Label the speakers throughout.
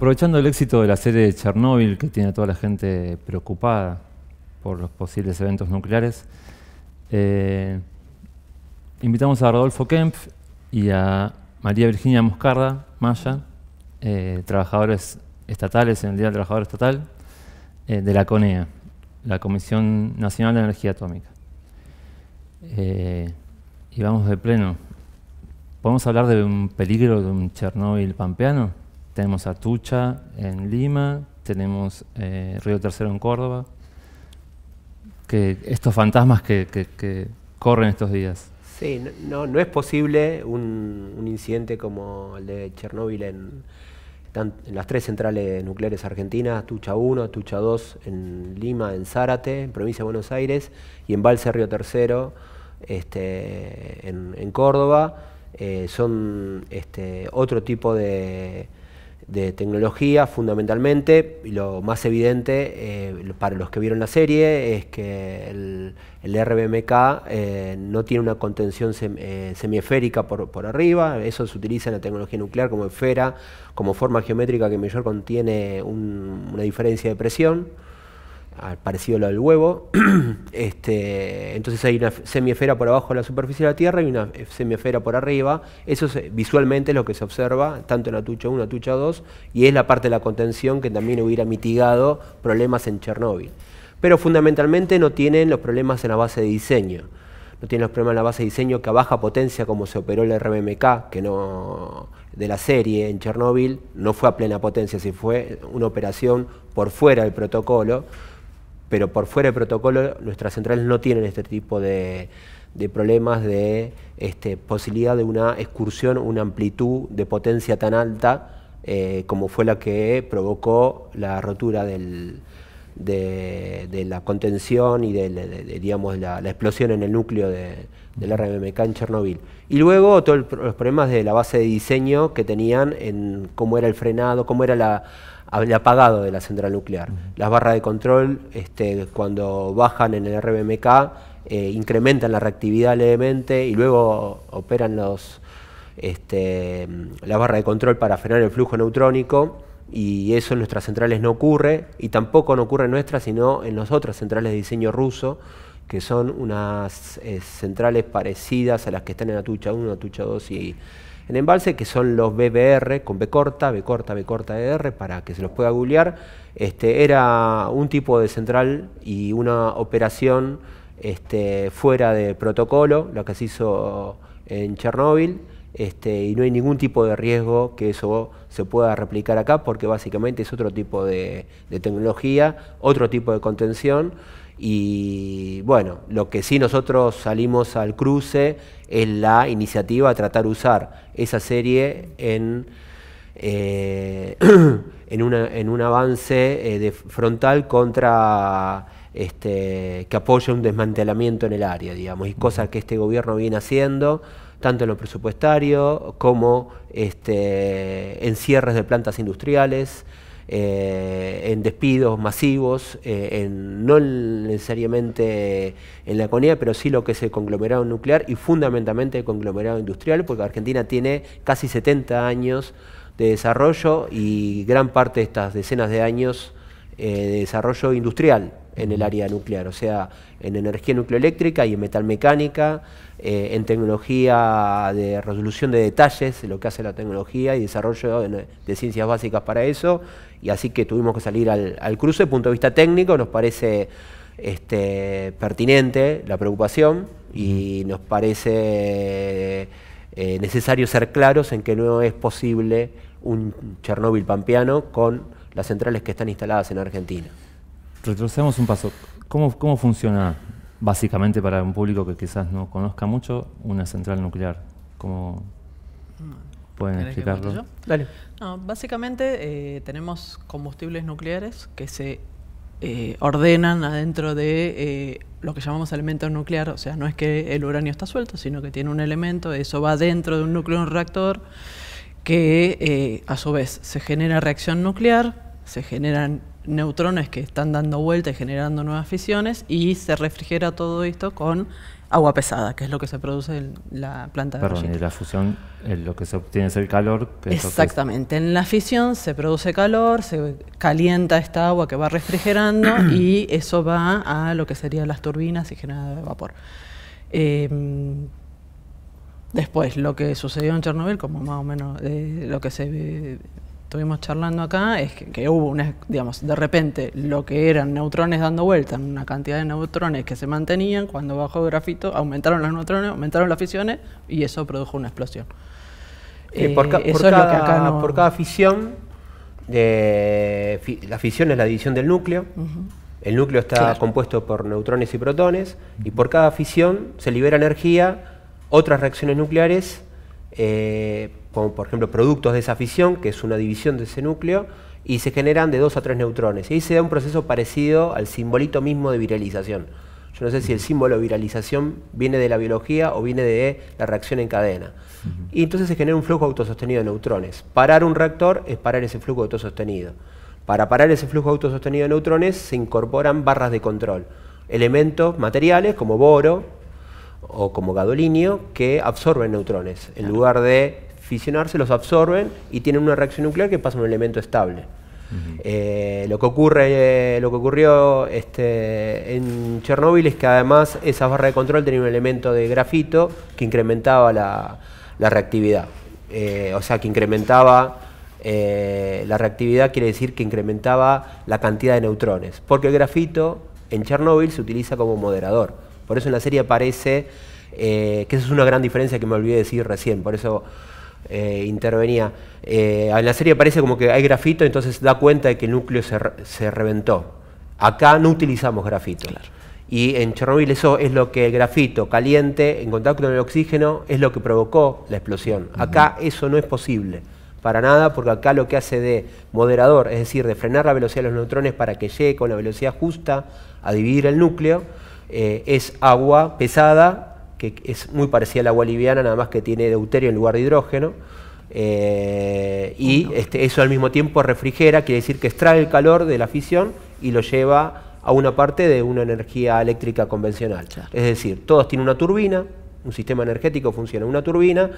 Speaker 1: Aprovechando el éxito de la serie de Chernóbil, que tiene a toda la gente preocupada por los posibles eventos nucleares, eh, invitamos a Rodolfo Kempf y a María Virginia Moscarda, Maya, eh, trabajadores estatales en el Día del Trabajador Estatal, eh, de la CONEA, la Comisión Nacional de Energía Atómica. y vamos de pleno. ¿Podemos hablar de un peligro de un Chernóbil pampeano? tenemos Tucha en Lima, tenemos eh, Río Tercero en Córdoba, que estos fantasmas que, corren estos días.
Speaker 2: Sí, no, es posible un, incidente como el de Chernóbil en, las tres centrales nucleares argentinas, Tucha 1, Tucha 2 en Lima, en Zárate, en provincia de Buenos Aires, y en Valse Río Tercero, este, en, Córdoba. Eh, son este, otro tipo de, de tecnología fundamentalmente. Y lo más evidente eh, para los que vieron la serie es que el, RBMK eh, no tiene una contención eh, semiesférica por, por, arriba. Eso se utiliza en la tecnología nuclear como esfera, como forma geométrica que mayor contiene una diferencia de presión al parecido a lo del huevo. este, entonces hay una semiesfera por abajo de la superficie de la Tierra y una semiesfera por arriba. Eso es, visualmente es lo que se observa tanto en la Tucha 1, Tucha 2 y es la parte de la contención que también hubiera mitigado problemas en Chernóbil. Pero fundamentalmente no tienen los problemas en la base de diseño. No tienen los problemas en la base de diseño que a baja potencia, como se operó el RBMK, que no, de la serie en Chernóbil, no fue a plena potencia, si fue una operación por fuera del protocolo pero por fuera de protocolo nuestras centrales no tienen este tipo de, problemas de este, posibilidad de una excursión, una amplitud de potencia tan alta eh, como fue la que provocó la rotura de, la contención y de, digamos, la, explosión en el núcleo del RMMK en Chernobyl. Y luego todos los problemas de la base de diseño que tenían en cómo era el frenado, cómo era la el apagado de la central nuclear. Las barras de control, este, cuando bajan en el RBMK, eh, incrementan la reactividad levemente y luego operan los, este, la barra de control para frenar el flujo neutrónico y eso en nuestras centrales no ocurre y tampoco no ocurre en nuestras, sino en las otras centrales de diseño ruso que son unas eh, centrales parecidas a las que están en Atucha 1, Atucha 2 y en embalse, que son los BBR con B corta, B corta, B corta e r para que se los pueda googlear. Este, era un tipo de central y una operación este, fuera de protocolo, lo que se hizo en Chernóbil. Este, y no hay ningún tipo de riesgo que eso se pueda replicar acá porque básicamente es otro tipo de tecnología, otro tipo de contención y bueno, lo que sí nosotros salimos al cruce es la iniciativa a tratar de usar esa serie en, eh, un avance eh, frontal contra este, que apoye un desmantelamiento en el área, digamos, y cosas que este gobierno viene haciendo, tanto en lo presupuestario como este, en cierres de plantas industriales. Eh, en despidos masivos, eh, no necesariamente en la economía, pero sí lo que es el conglomerado nuclear y fundamentalmente el conglomerado industrial, porque Argentina tiene casi 70 años de desarrollo y gran parte de estas decenas de años eh, de desarrollo industrial en el área nuclear, o sea, en energía nucleoeléctrica y en metalmecánica, eh, en tecnología de resolución de detalles, lo que hace la tecnología y desarrollo de, ciencias básicas para eso, y así que tuvimos que salir al, al cruce, punto de vista técnico, nos parece este, pertinente la preocupación y nos parece eh, necesario ser claros en que no es posible un Chernóbil pampeano con las centrales que están instaladas en Argentina
Speaker 1: retrocedamos un paso. ¿Cómo, ¿Cómo funciona, básicamente, para un público que quizás no conozca mucho, una central nuclear?
Speaker 3: ¿Cómo pueden explicarlo? básicamente, eh, tenemos combustibles nucleares que se eh, ordenan adentro de eh, lo que llamamos elemento nuclear, o sea, no es que el uranio está suelto, sino que tiene un elemento, eso va dentro de un núcleo un reactor, que a su vez se genera reacción nuclear, se generan neutrones que están dando vuelta y generando nuevas fisiones y se refrigera todo esto con agua pesada, que es lo que se produce en la planta de Perdón,
Speaker 1: y la fusión eh, lo que se obtiene es el calor. Que Exactamente,
Speaker 3: en la fisión se produce calor, se calienta esta agua que va refrigerando y eso va a lo que serían las turbinas y genera de vapor. Em, después, lo que sucedió en Chernobyl, como más o menos eh, lo que se estuvimos charlando acá es que, hubo una, digamos, de repente lo que eran neutrones dando vuelta, una cantidad de neutrones que se mantenían, cuando bajó el grafito, aumentaron los neutrones, aumentaron las fisiones y eso produjo una explosión. por, cada, fisión,
Speaker 2: la fisión es la división del núcleo. El núcleo está compuesto por neutrones y protones, y por cada fisión se libera energía, otras reacciones nucleares eh, como por ejemplo productos de esa fisión, que es una división de ese núcleo, y se generan de dos a tres neutrones. Y ahí se da un proceso parecido al simbolito mismo de viralización. Yo no sé si el símbolo de viralización viene de la biología o viene de la reacción en cadena. Y entonces se genera un flujo autosostenido de neutrones. Parar un reactor es parar ese flujo autosostenido. Para parar ese flujo autosostenido de neutrones se incorporan barras de control. Elementos materiales como boro, o como gadolinio que absorben neutrones. En lugar de fisionarse, los absorben y tienen una reacción nuclear que pasa a un elemento estable. Eh, lo que ocurrió este, en Chernóbil es que además esa barra de control tenía un elemento de grafito que incrementaba la, reactividad. Eh, o sea, que incrementaba eh, la reactividad, quiere decir que incrementaba la cantidad de neutrones, porque el grafito en Chernóbil se utiliza como moderador. Por eso en la serie aparece, eh, que esa es una gran diferencia que me olvidé decir recién, por eso eh, intervenía. Eh, en la serie aparece como que hay grafito, entonces da cuenta de que el núcleo se, reventó. Acá no utilizamos grafito. Y en Chernobyl eso es lo que el grafito caliente en contacto con el oxígeno es lo que provocó la explosión. Acá eso no es posible para nada, porque acá lo que hace de moderador, es decir, de frenar la velocidad de los neutrones para que llegue con la velocidad justa a dividir el núcleo, eh, es agua pesada, que es muy parecida al agua liviana, nada más que tiene deuterio en lugar de hidrógeno. Eh, y este, eso al mismo tiempo refrigera, quiere decir que extrae el calor de la fisión y lo lleva a una parte de una energía eléctrica convencional. Es decir, todos tienen una turbina, un sistema energético funciona una turbina,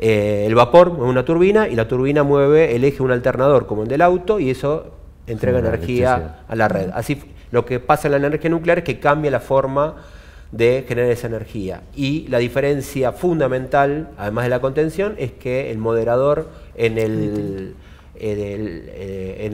Speaker 2: eh, el vapor mueve una turbina y la turbina mueve el eje un alternador como el del auto y eso entrega energía a la red. Así lo que pasa en la energía nuclear es que cambia la forma de generar esa energía. Y la diferencia fundamental, además de la contención, es que el moderador en el... Eh,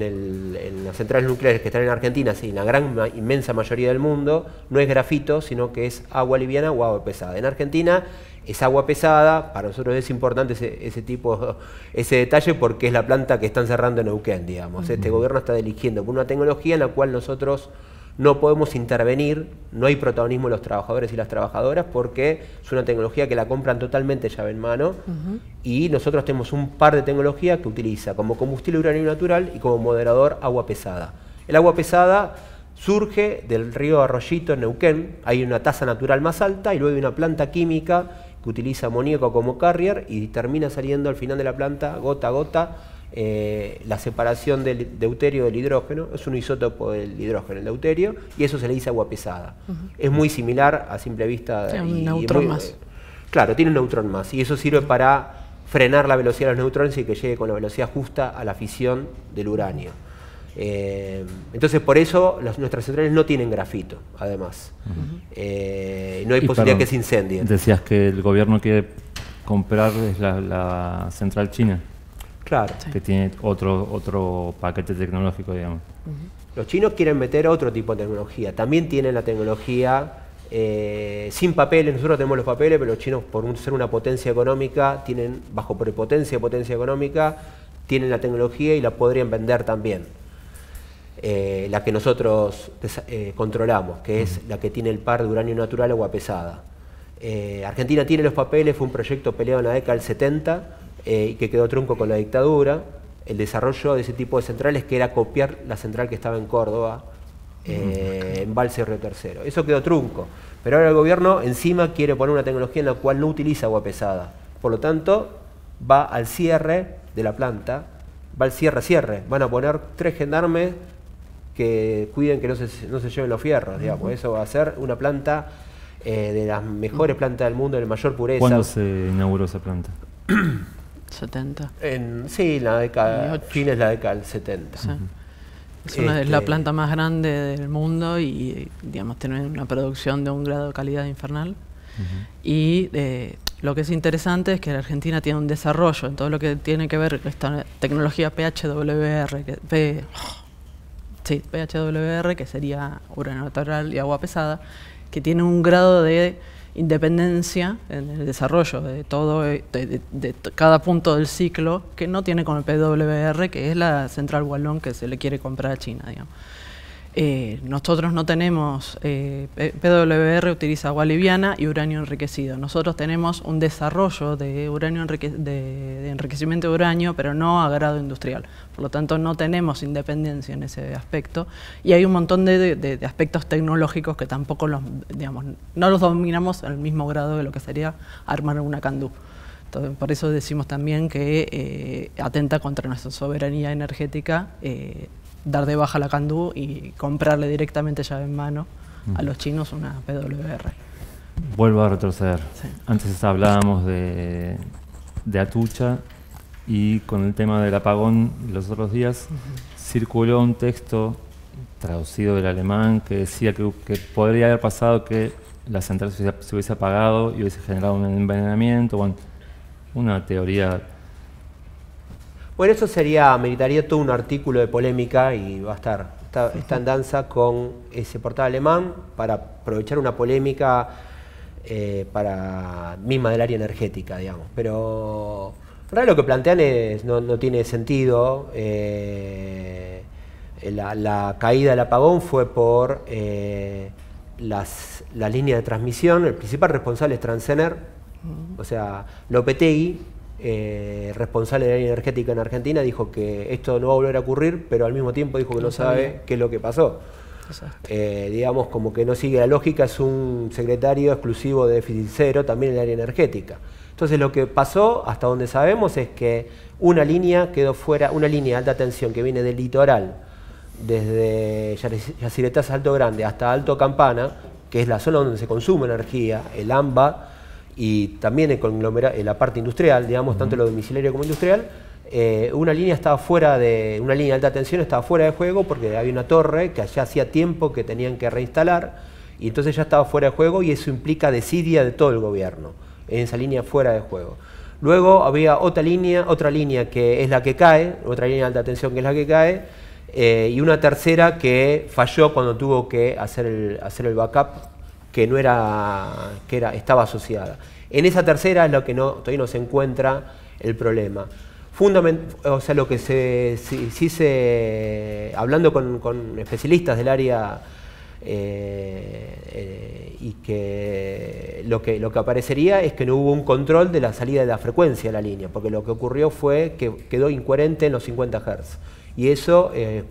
Speaker 2: en, las centrales nucleares que están en Argentina y en la gran inmensa mayoría del mundo no es grafito, sino que es agua liviana o agua pesada. En Argentina es agua pesada, para nosotros es importante ese, tipo, ese detalle porque es la planta que están cerrando en Neuquén, digamos. Este gobierno está eligiendo por una tecnología en la cual nosotros no podemos intervenir, no hay protagonismo de los trabajadores y las trabajadoras porque es una tecnología que la compran totalmente llave en mano y nosotros tenemos un par de tecnologías que utiliza como combustible uranio natural y como moderador agua pesada. El agua pesada surge del río Arroyito en Neuquén, hay una tasa natural más alta y luego hay una planta química que utiliza amoníaco como carrier y termina saliendo al final de la planta gota a gota eh, la separación del deuterio del hidrógeno, es un isótopo del hidrógeno, el deuterio, y eso se le dice agua pesada. Es muy similar a simple vista. Tiene un neutrón eh, más. claro, tiene un neutrón más, y eso sirve para frenar la velocidad de los neutrones y que llegue con la velocidad justa a la fisión del uranio. Eh, entonces, por eso nuestras centrales no tienen grafito, además. no hay posibilidad que se incendien.
Speaker 1: Decías que el gobierno quiere comprar la central china. Claro. Que tiene otro, otro paquete tecnológico, digamos.
Speaker 2: Los chinos quieren meter otro tipo de tecnología. También tienen la tecnología eh, sin papeles. Nosotros tenemos los papeles, pero los chinos, por ser una potencia económica, tienen, bajo prepotencia, potencia económica, tienen la tecnología y la podrían vender también. Eh, la que nosotros eh, controlamos, que es la que tiene el par de uranio natural agua pesada. Argentina tiene los papeles, fue un proyecto peleado en la década del 70 eh, y que quedó trunco con la dictadura, el desarrollo de ese tipo de centrales, que era copiar la central que estaba en Córdoba, eh, en val cierre Río Tercero. Eso quedó trunco. Pero ahora el gobierno encima quiere poner una tecnología en la cual no utiliza agua pesada. Por lo tanto, va al cierre de la planta, va al cierre-cierre. Van a poner tres gendarmes que cuiden que no se, lleven los fierros, digamos. Eso va a ser una planta eh, de las mejores plantas del mundo, de mayor pureza. ¿Cuándo se
Speaker 1: inauguró esa planta?
Speaker 2: 70. sí, la década, Chile es la década del 70.
Speaker 3: Es, una, la este, planta más grande del mundo y, digamos, tiene una producción de un grado de calidad infernal. Y eh, lo que es interesante es que la Argentina tiene un desarrollo en todo lo que tiene que ver con esta tecnología PHWR, que, sí, PHWR, que sería uranio natural y agua pesada, que tiene un grado de independencia en el desarrollo de todo, eh, de, cada punto del ciclo que no tiene con el PWR, que es la central wallón que se le quiere comprar a China, digamos. Eh, nosotros no tenemos, eh, PWR utiliza agua liviana y uranio enriquecido. Nosotros tenemos un desarrollo de, uranio de, enriquecimiento de uranio, pero no a grado industrial. Por lo tanto, no tenemos independencia en ese aspecto. Y hay un montón de, aspectos tecnológicos que tampoco los, digamos, no los dominamos al mismo grado de lo que sería armar una candú. Entonces, por eso decimos también que eh, atenta contra nuestra soberanía energética dar de baja la candú y comprarle directamente llave en mano a mm. los chinos una PWR.
Speaker 1: Vuelvo a retroceder. Antes hablábamos de, Atucha y con el tema del apagón los otros días circuló un texto traducido del alemán que decía que, podría haber pasado que la central se, hubiese apagado y hubiese generado un envenenamiento, una teoría
Speaker 2: bueno, eso sería, meritaría todo un artículo de polémica y va a estar está, en danza con ese portal alemán para aprovechar una polémica eh, para misma del área energética, digamos. Pero lo que plantean no, tiene sentido. Eh, la, caída del apagón fue por eh, las, la línea de transmisión. El principal responsable es Transener, o sea, Lopetegui, eh, responsable del área energética en Argentina, dijo que esto no va a volver a ocurrir, pero al mismo tiempo dijo que no, sabe qué es lo que pasó. Eh, digamos, como que no sigue la lógica, es un secretario exclusivo de déficit cero también en el área energética. Entonces lo que pasó, hasta donde sabemos, es que una línea quedó fuera, una línea de alta tensión que viene del litoral, desde Yaciretas Alto Grande hasta Alto Campana, que es la zona donde se consume energía, el AMBA, y también el en la parte industrial, digamos, tanto lo domiciliario como industrial, eh, una línea estaba fuera de, una línea alta tensión estaba fuera de juego porque había una torre que allá hacía tiempo que tenían que reinstalar y entonces ya estaba fuera de juego y eso implica desidia de todo el gobierno en esa línea fuera de juego. Luego había otra línea, otra línea que es la que cae, otra línea de alta tensión que es la que cae, eh, y una tercera que falló cuando tuvo que hacer el, hacer el backup que no era, que era, estaba asociada. En esa tercera es lo que no, todavía no se encuentra el problema. o sea, lo que se, sí, se hablando con, especialistas del área eh, eh, y que lo, que lo que aparecería es que no hubo un control de la salida de la frecuencia de la línea, porque lo que ocurrió fue que quedó incoherente en los 50 Hz. Y eso eh,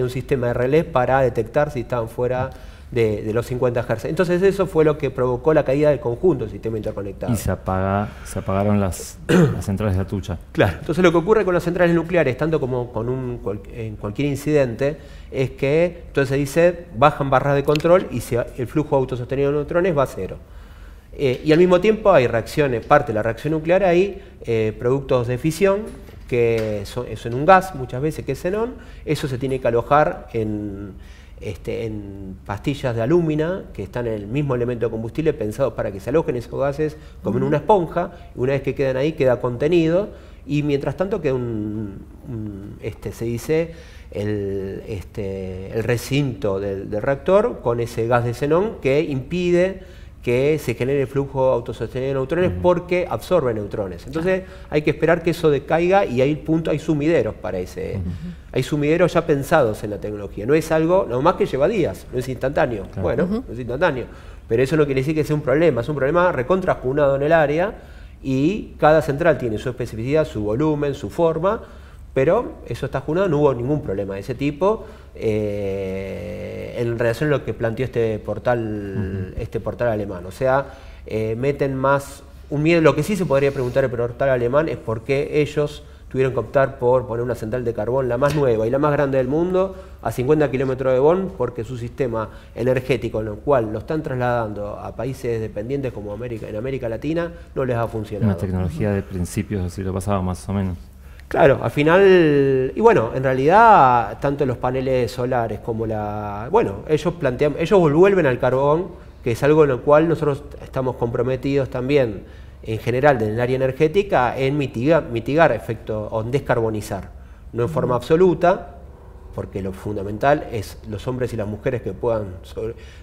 Speaker 2: un sistema de relés para detectar si estaban fuera de, los 50 Hz. Entonces eso fue lo que provocó la caída del conjunto del sistema interconectado. Y se,
Speaker 1: apaga, se apagaron las, centrales de Atucha. Claro,
Speaker 2: entonces lo que ocurre con las centrales nucleares, tanto como con un, en cualquier incidente, es que entonces se dice, bajan barras de control y si el flujo autosostenido de neutrones va a cero. Eh, y al mismo tiempo hay reacciones, parte de la reacción nuclear hay eh, productos de fisión, que son, son, un gas muchas veces, que es xenón, eso se tiene que alojar en este, en pastillas de alúmina que están en el mismo elemento de combustible pensado para que se alojen esos gases como en una esponja, y una vez que quedan ahí queda contenido y mientras tanto queda un, este, se dice, este, el, recinto del, del, reactor con ese gas de xenón que impide que se genere el flujo autosostenido de neutrones porque absorbe neutrones. Entonces hay que esperar que eso decaiga y ahí punto, hay sumideros para ese. Hay sumideros ya pensados en la tecnología. No es algo, no más que lleva días, no es instantáneo. Bueno, no es instantáneo. Pero eso no quiere decir que sea un problema, es un problema recontrajunado en el área y cada central tiene su especificidad, su volumen, su forma, pero eso está junado, no hubo ningún problema de ese tipo eh, en relación a lo que planteó este portal, este portal alemán. O sea, eh, meten más un miedo. Lo que sí se podría preguntar el portal alemán es por qué ellos tuvieron que optar por poner una central de carbón, la más nueva y la más grande del mundo, a 50 kilómetros de Bonn, porque su sistema energético, en el cual lo están trasladando a países dependientes como América, en América Latina, no les ha funcionado. Una tecnología
Speaker 1: de principios del siglo pasado, más o menos.
Speaker 2: Claro, al final, y bueno, en realidad tanto los paneles solares como la... Bueno, ellos plantean, ellos vuelven al carbón, que es algo en lo cual nosotros estamos comprometidos también en general en el área energética en mitigar, mitigar efecto o en descarbonizar. No en forma absoluta, porque lo fundamental es los hombres y las mujeres que puedan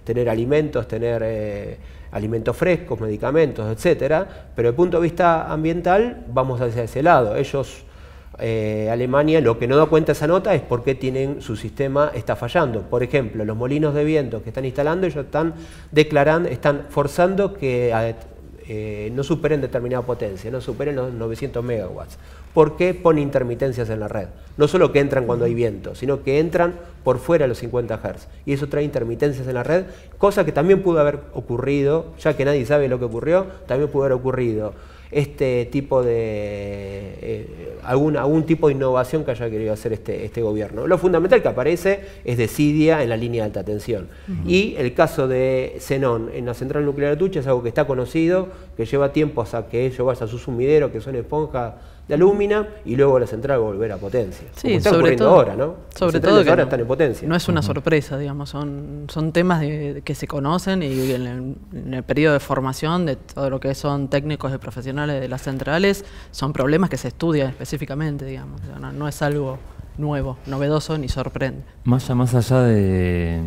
Speaker 2: tener alimentos, tener eh, alimentos frescos, medicamentos, etcétera, pero desde el punto de vista ambiental vamos hacia ese lado. Ellos eh, Alemania lo que no da cuenta esa nota es por qué tienen, su sistema está fallando. Por ejemplo, los molinos de viento que están instalando, ellos están declarando, están forzando que eh, no superen determinada potencia, no superen los 900 megawatts. ¿Por qué pone intermitencias en la red? No solo que entran cuando hay viento, sino que entran por fuera de los 50 Hz. Y eso trae intermitencias en la red, cosa que también pudo haber ocurrido, ya que nadie sabe lo que ocurrió, también pudo haber ocurrido este tipo de, eh, algún, tipo de innovación que haya querido hacer este, este gobierno. Lo fundamental que aparece es Decidia en la línea de alta tensión. Y el caso de Zenón en la central nuclear de Tucha es algo que está conocido, que lleva tiempo hasta que ellos vayan a su sumidero, que son esponjas la alumina y luego la central volver a potencia. Sí, está sobre ocurriendo todo, ahora, ¿no? Sobre todo que ahora están en potencia. No es una
Speaker 3: sorpresa, digamos, son, temas que se conocen y en el, periodo de formación de todo lo que son técnicos y profesionales de las centrales son problemas que se estudian específicamente, digamos, no, es algo nuevo, novedoso ni sorprende.
Speaker 1: Más, más allá de,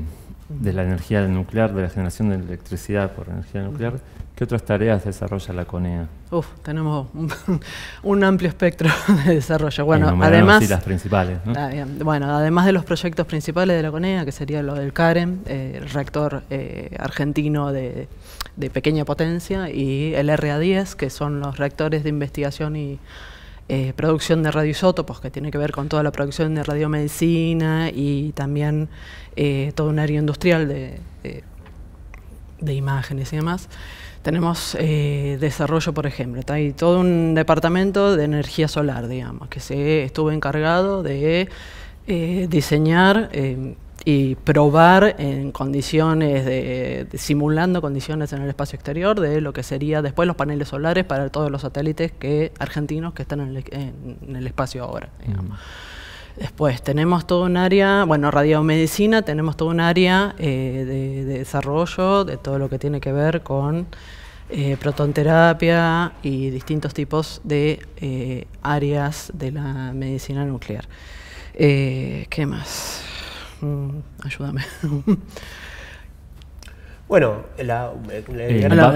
Speaker 1: de la energía nuclear, de la generación de electricidad por energía nuclear, ¿Qué otras tareas desarrolla la CONEA?
Speaker 3: Uf, tenemos un, amplio espectro de desarrollo. Bueno, además. las principales. Ah, bueno, además de los proyectos principales de la CONEA, que sería lo del CAREM, eh, el reactor eh, argentino de, pequeña potencia, y el RA10, que son los reactores de investigación y eh, producción de radioisótopos, que tiene que ver con toda la producción de radiomedicina y también todo un área industrial de imágenes y demás. Tenemos eh, desarrollo, por ejemplo, hay todo un departamento de energía solar, digamos, que se estuvo encargado de eh, diseñar eh, y probar en condiciones, de, simulando condiciones en el espacio exterior de lo que sería después los paneles solares para todos los satélites que argentinos que están en el, espacio ahora, digamos. Después tenemos todo un área, bueno, radiomedicina, tenemos todo un área de, desarrollo de todo lo que tiene que ver con eh, protonterapia y distintos tipos de eh, áreas de la medicina nuclear. Eh, ¿Qué más? Mm, ayúdame. Bueno, eh, la,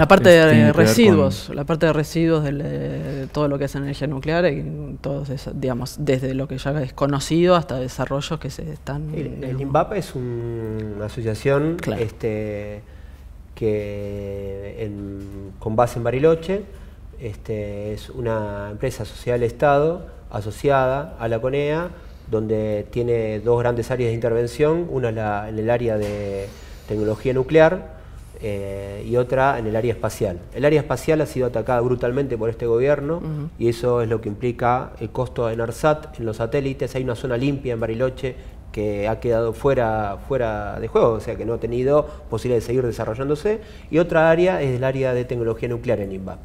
Speaker 1: parte de residuos,
Speaker 3: la parte de residuos de, todo lo que es energía nuclear, y todos digamos, desde lo que ya es conocido hasta desarrollos que se están... El,
Speaker 2: INVAP es una asociación este, que con base en Bariloche este, es una empresa social Estado asociada a la CONEA, donde tiene dos grandes áreas de intervención, una en el área de tecnología nuclear eh, y otra en el área espacial. El área espacial ha sido atacada brutalmente por este gobierno y eso es lo que implica el costo en ARSAT, en los satélites, hay una zona limpia en Bariloche que ha quedado fuera, fuera de juego, o sea que no ha tenido posibilidad de seguir desarrollándose. Y otra área es el área de tecnología nuclear en INVAP.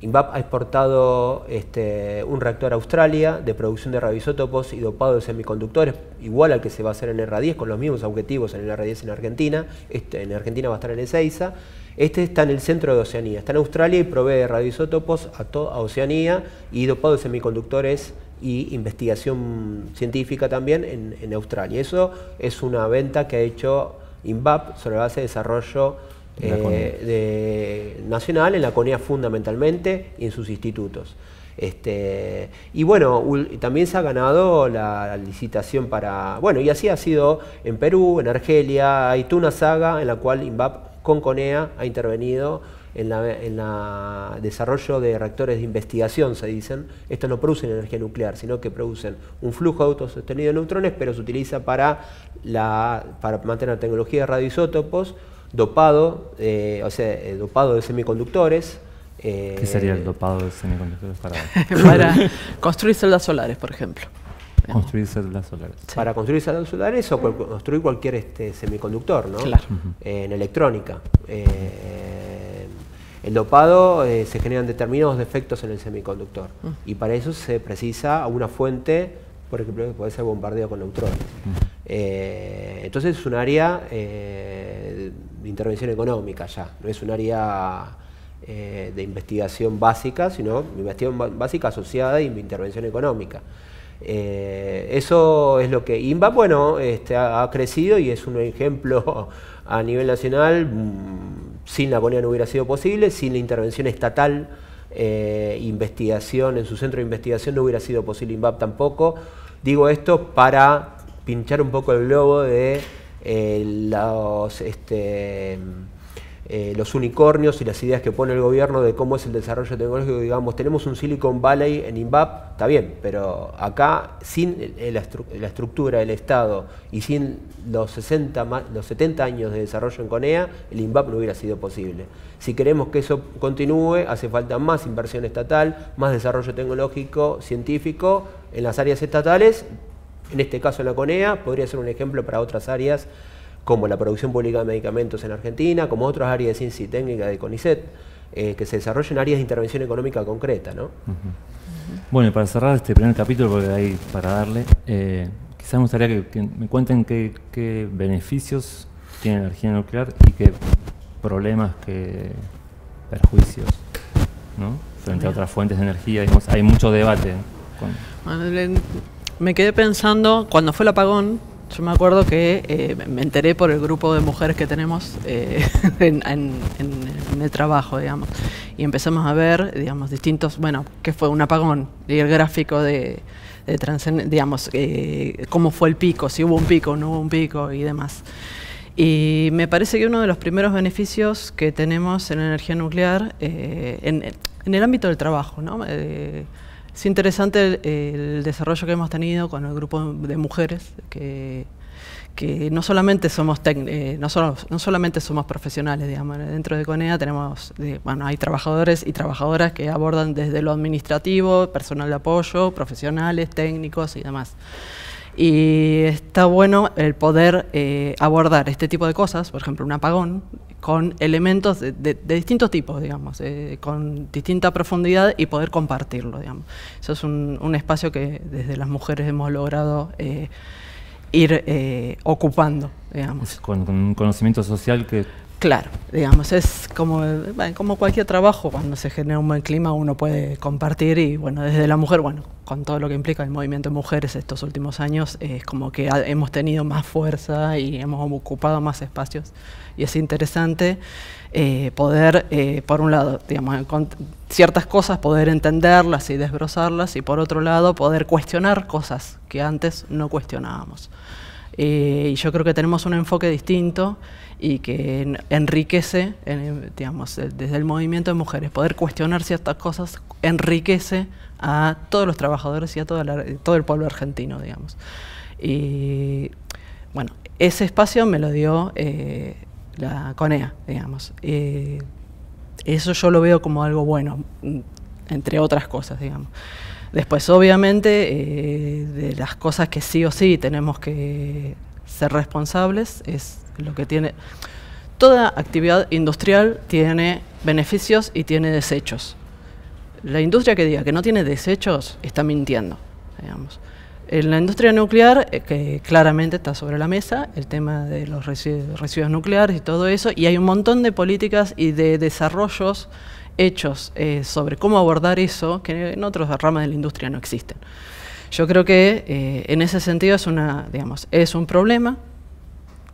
Speaker 2: INVAP ha exportado este, un reactor a Australia de producción de radioisótopos y dopado de semiconductores, igual al que se va a hacer en el R10, con los mismos objetivos en el R10 en Argentina. Este, en Argentina va a estar en el Ezeiza. Este está en el centro de Oceanía, está en Australia y provee radioisótopos a, a Oceanía y dopado de semiconductores y investigación científica también en, Australia. Eso es una venta que ha hecho INVAP sobre base de desarrollo eh, nacional, en la CONEA fundamentalmente y en sus institutos. Este, y bueno, también se ha ganado la licitación para. Bueno, y así ha sido en Perú, en Argelia, hay una saga en la cual INVAP con CONEA ha intervenido en la, en la desarrollo de reactores de investigación, se dicen, estos no producen energía nuclear, sino que producen un flujo autosostenido de neutrones, pero se utiliza para, la, para mantener la tecnología de radioisótopos, dopado, eh, o sea, eh, dopado de semiconductores, eh, ¿Qué sería el
Speaker 1: dopado de semiconductores para? para
Speaker 2: construir celdas solares, por ejemplo.
Speaker 1: Construir celdas solares.
Speaker 2: Para construir celdas solares o construir cualquier este, semiconductor, ¿no? en electrónica. El dopado eh, se generan determinados defectos en el semiconductor mm. y para eso se precisa una fuente, por ejemplo, que puede ser bombardeado con neutrones. Mm. Eh, entonces es un área eh, de intervención económica ya, no es un área de investigación básica, sino investigación básica asociada a intervención económica. eso es lo que INVA, bueno, este, ha, crecido y es un ejemplo a nivel nacional mm, sin la ponía no hubiera sido posible, sin la intervención estatal, eh, investigación, en su centro de investigación no hubiera sido posible INVAP tampoco. Digo esto para pinchar un poco el globo de eh, los... Este, eh, los unicornios y las ideas que pone el gobierno de cómo es el desarrollo tecnológico. Digamos, tenemos un Silicon Valley en INVAP, está bien, pero acá sin la, estructura del Estado y sin los, 60 los 70 años de desarrollo en CONEA, el INVAP no hubiera sido posible. Si queremos que eso continúe, hace falta más inversión estatal, más desarrollo tecnológico, científico en las áreas estatales. En este caso la CONEA podría ser un ejemplo para otras áreas como la producción pública de medicamentos en Argentina, como otras áreas de ciencia y técnica de CONICET, eh, que se desarrollen áreas de intervención económica concreta. ¿no?
Speaker 1: Bueno, y para cerrar este primer capítulo, porque ahí para darle, eh, quizás me gustaría que, me cuenten qué, beneficios tiene la energía nuclear y qué problemas, qué perjuicios ¿no? frente a otras fuentes de energía. hay mucho debate.
Speaker 3: me quedé pensando, cuando fue el apagón, yo me acuerdo que eh, me enteré por el grupo de mujeres que tenemos eh, en, el trabajo, digamos. Y empezamos a ver, digamos, distintos, bueno, que fue un apagón y el gráfico de, de digamos, eh, cómo fue el pico, si hubo un pico, no hubo un pico y demás. Y me parece que uno de los primeros beneficios que tenemos en la energía nuclear, en, en, el ámbito del trabajo, ¿no? Es interesante el, desarrollo que hemos tenido con el grupo de mujeres, que, no solamente somos eh, no, solamente somos profesionales, dentro de CONEA tenemos, bueno, hay trabajadores y trabajadoras que abordan desde lo administrativo, personal de apoyo, profesionales, técnicos y demás. Y está bueno el poder eh, abordar este tipo de cosas, por ejemplo, un apagón, con elementos de, de, distintos tipos, digamos, eh, con distinta profundidad y poder compartirlo, digamos. Eso es un, espacio que desde las mujeres hemos logrado eh, ir ocupando, digamos. con un conocimiento social que Claro, digamos, es como, como cualquier trabajo, cuando se genera un buen clima uno puede compartir y bueno, desde la mujer, bueno, con todo lo que implica el movimiento de mujeres estos últimos años, es como que hemos tenido más fuerza y hemos ocupado más espacios y es interesante eh, poder, eh, por un lado, digamos, ciertas cosas poder entenderlas y desbrozarlas y por otro lado poder cuestionar cosas que antes no cuestionábamos. Eh, y yo creo que tenemos un enfoque distinto y que enriquece, eh, digamos, eh, desde el movimiento de mujeres, poder cuestionar ciertas cosas enriquece a todos los trabajadores y a eh, todo, el pueblo argentino, digamos. Y bueno, ese espacio me lo dio la CONEA, digamos. eso yo lo veo como algo bueno, mm, entre otras cosas, digamos. Después, obviamente, de las cosas que sí o sí tenemos que ser responsables es lo que tiene. Toda actividad industrial tiene beneficios y tiene desechos. La industria que diga que no tiene desechos está mintiendo, digamos. En la industria nuclear, eh, que claramente está sobre la mesa, el tema de los residuos, nucleares y todo eso, y hay un montón de políticas y de desarrollos hechos eh, sobre cómo abordar eso que en otras ramas de la industria no existen. Yo creo que eh, en ese sentido es, una, digamos, es un problema,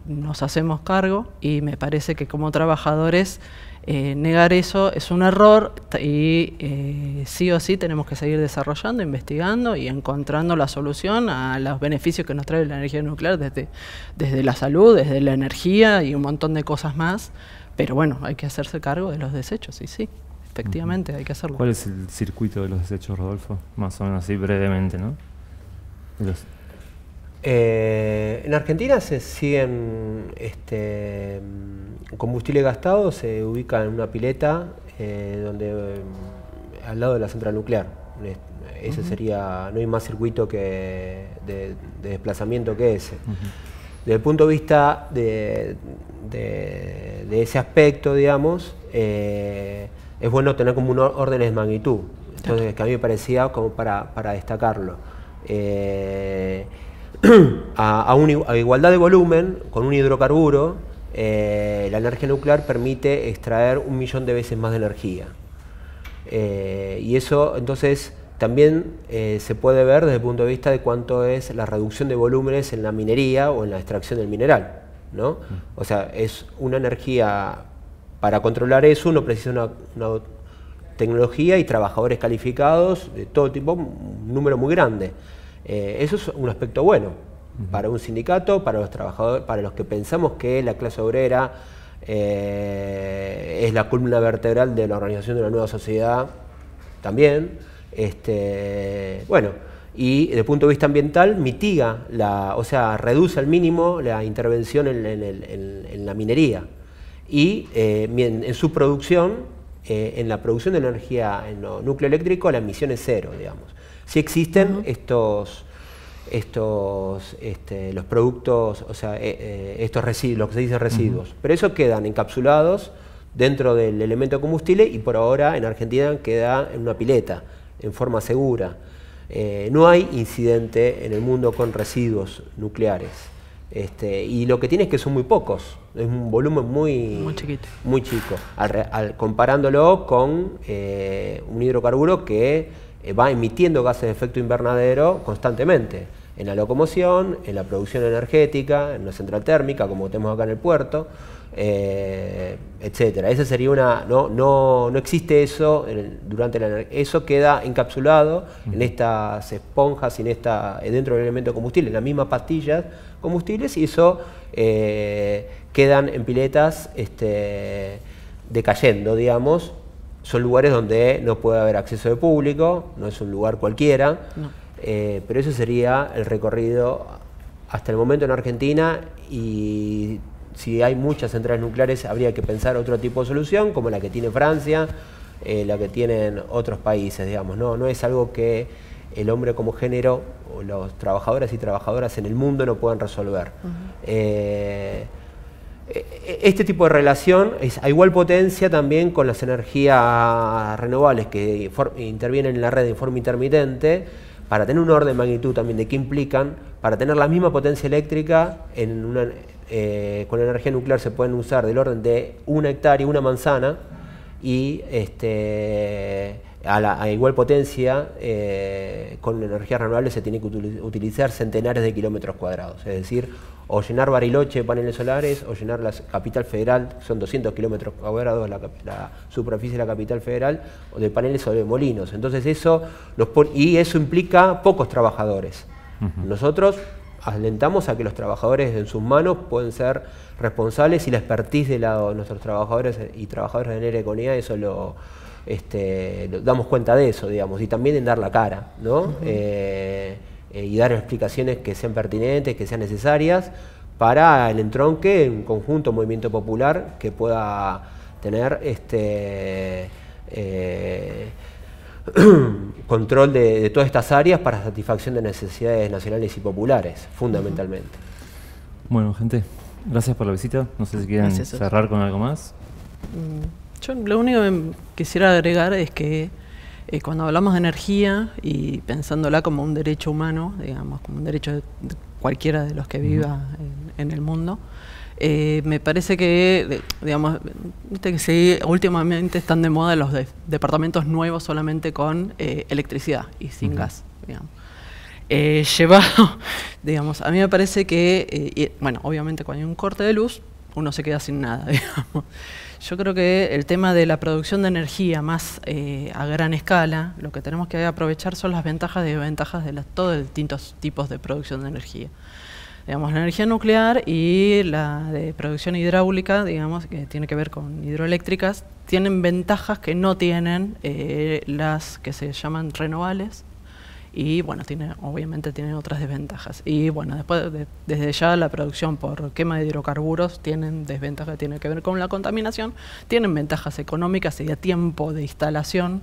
Speaker 3: nos hacemos cargo y me parece que como trabajadores eh, negar eso es un error y eh, sí o sí tenemos que seguir desarrollando, investigando y encontrando la solución a los beneficios que nos trae la energía nuclear desde, desde la salud, desde la energía y un montón de cosas más. Pero bueno, hay que hacerse cargo de los desechos, y sí, efectivamente, hay que hacerlo. ¿Cuál
Speaker 1: es el circuito de los desechos, Rodolfo? Más o menos así brevemente, ¿no?
Speaker 2: Eh, en Argentina se siguen este, combustible gastado, se ubica en una pileta eh, donde eh, al lado de la central nuclear. Ese sería, no hay más circuito que de, desplazamiento que ese. Desde el punto de vista de, ese aspecto, digamos, es bueno tener como un orden de magnitud. Entonces, que a mí me parecía como para, destacarlo a, igualdad de volumen, con un hidrocarburo, eh, la energía nuclear permite extraer un millón de veces más de energía. Eh, y eso entonces también eh, se puede ver desde el punto de vista de cuánto es la reducción de volúmenes en la minería o en la extracción del mineral. Mm. O sea, es una energía, para controlar eso uno precisa una tecnología y trabajadores calificados de todo tipo, un número muy grande. Eh, eso es un aspecto bueno para un sindicato, para los trabajadores, para los que pensamos que la clase obrera eh, es la columna vertebral de la organización de una nueva sociedad, también. Este, bueno, y desde el punto de vista ambiental mitiga, la, o sea, reduce al mínimo la intervención en, la minería y eh, en, su producción, en la producción de energía en el núcleo eléctrico, la emisión es cero, digamos. Sí existen estos estos este, los productos, o sea, eh, eh, estos residuos, lo que se dice residuos, pero eso quedan encapsulados dentro del elemento combustible y por ahora en Argentina queda en una pileta, en forma segura. Eh, no hay incidente en el mundo con residuos nucleares. Este, y lo que tiene es que son muy pocos, es un volumen muy, muy, chiquito. muy chico, comparándolo con un hidrocarburo que eh, va emitiendo gases de efecto invernadero constantemente, en la locomoción, en la producción energética, en la central térmica, como tenemos acá en el puerto, etc. Eh, etcétera. Esa sería una. No, no, existe eso durante la Eso queda encapsulado en estas esponjas, en esta, eh, dentro del elemento combustible, en las mismas pastillas combustibles, y eso quedan en piletas este, decayendo, digamos, son lugares donde no puede haber acceso de público, no es un lugar cualquiera, eh, pero eso sería el recorrido hasta el momento en Argentina y si hay muchas centrales nucleares habría que pensar otro tipo de solución como la que tiene Francia, eh, la que tienen otros países, digamos, no, no es algo que el hombre como género o los trabajadores y trabajadoras en el mundo no puedan resolver. E-, e-, este tipo de relación es a igual potencia también con las energías renovables que intervienen en la red de forma intermitente para tener un orden de magnitud también de qué implican, para tener la misma potencia eléctrica en una, eh, con energía nuclear se pueden usar del orden de una hectárea, una manzana y este, a, la, igual potencia, eh, con energías renovables se tiene que utilizar centenares de kilómetros cuadrados. Es decir, o llenar Bariloche de paneles solares o llenar la capital federal, son 200 kilómetros cuadrados la, superficie de la capital federal, o de paneles sobre molinos. Entonces eso y eso implica pocos trabajadores. Nosotros alentamos a que los trabajadores en sus manos pueden ser responsables y la expertise de, nuestros trabajadores y trabajadores de economía e eso lo, este, damos cuenta de eso, digamos, y también en dar la cara, ¿no? Eh, eh, y dar explicaciones que sean pertinentes, que sean necesarias para el entronque, un conjunto, movimiento popular que pueda tener este eh, control de, todas estas áreas para satisfacción de necesidades nacionales y populares, fundamentalmente.
Speaker 1: Bueno, gente, gracias por la visita. No sé si quieren cerrar con algo más.
Speaker 3: Mm. Yo lo único que quisiera agregar es que eh, cuando hablamos de energía y pensándola como un derecho humano, digamos, como un derecho de cualquiera de los que viva en, el mundo, eh, me parece que, digamos, últimamente están de moda los departamentos nuevos solamente con eh, electricidad y sin gas, digamos. llevado, digamos, a mí me parece que, bueno, obviamente cuando hay un corte de luz, uno se queda sin nada, digamos. Yo creo que el tema de la producción de energía más eh, a gran escala, lo que tenemos que aprovechar son las ventajas y desventajas de todos los distintos tipos de producción de energía. Digamos, la energía nuclear y la de producción hidráulica, digamos, que tiene que ver con hidroeléctricas, tienen ventajas que no tienen eh, las que se llaman renovables y bueno, tiene, obviamente tiene otras desventajas. Y bueno, después desde ya la producción por quema de hidrocarburos tienen desventajas que tienen que ver con la contaminación, tienen ventajas económicas y de tiempo de instalación.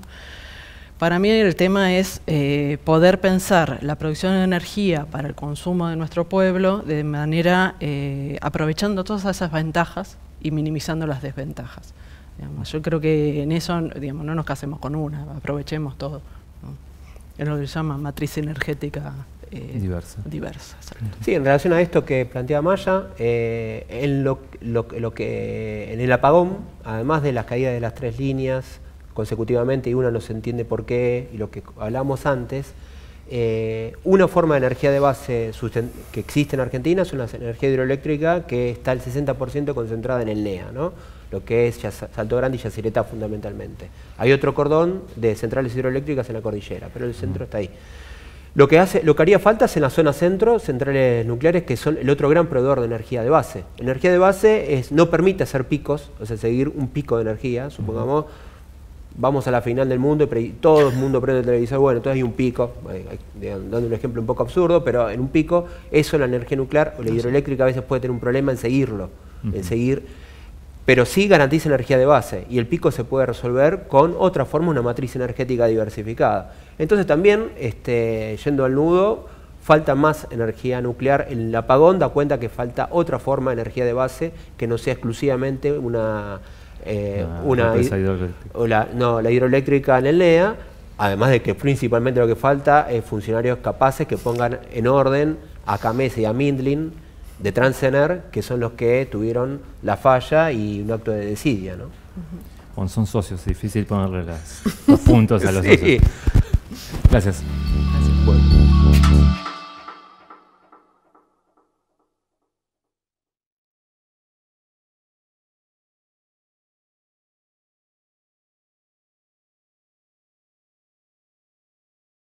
Speaker 3: Para mí el tema es eh, poder pensar la producción de energía para el consumo de nuestro pueblo de manera eh, aprovechando todas esas ventajas y minimizando las desventajas. yo creo que en eso digamos, no nos casemos con una, aprovechemos todo. En lo que se llama matriz energética eh, diversa.
Speaker 2: sí, en relación a esto que plantea Maya, en, eh, lo, que, en el apagón, además de las caídas de las tres líneas consecutivamente y uno no se entiende por qué, y lo que hablamos antes, eh, una forma de energía de base que existe en Argentina es una energía hidroeléctrica que está el 60% concentrada en el NEA, ¿no? lo que es Salto Grande y Yacyretá fundamentalmente. Hay otro cordón de centrales hidroeléctricas en la cordillera, pero el centro está ahí. Lo que, hace, lo haría falta es en la zona centro, centrales nucleares, que son el otro gran proveedor de energía de base. Energía de base es, no permite hacer picos, o sea, seguir un pico de energía, supongamos, vamos a la final del mundo y todo el mundo prende el televisor, bueno, entonces hay un pico, dando un ejemplo un poco absurdo, pero en un pico, eso la energía nuclear o la ah, hidroeléctrica a veces puede tener un problema en seguirlo, en seguir pero sí garantiza energía de base y el pico se puede resolver con otra forma, una matriz energética diversificada. Entonces también, este, yendo al nudo, falta más energía nuclear. El apagón da cuenta que falta otra forma de energía de base que no sea exclusivamente una... Eh, ah, la, no, la hidroeléctrica en el NEA, además de que principalmente lo que falta es funcionarios capaces que pongan en orden a Camese y a Mindlin de Transener, que son los que tuvieron la falla y un acto de desidia. ¿no?
Speaker 1: son socios, es difícil ponerle los puntos a los socios. Gracias. Gracias.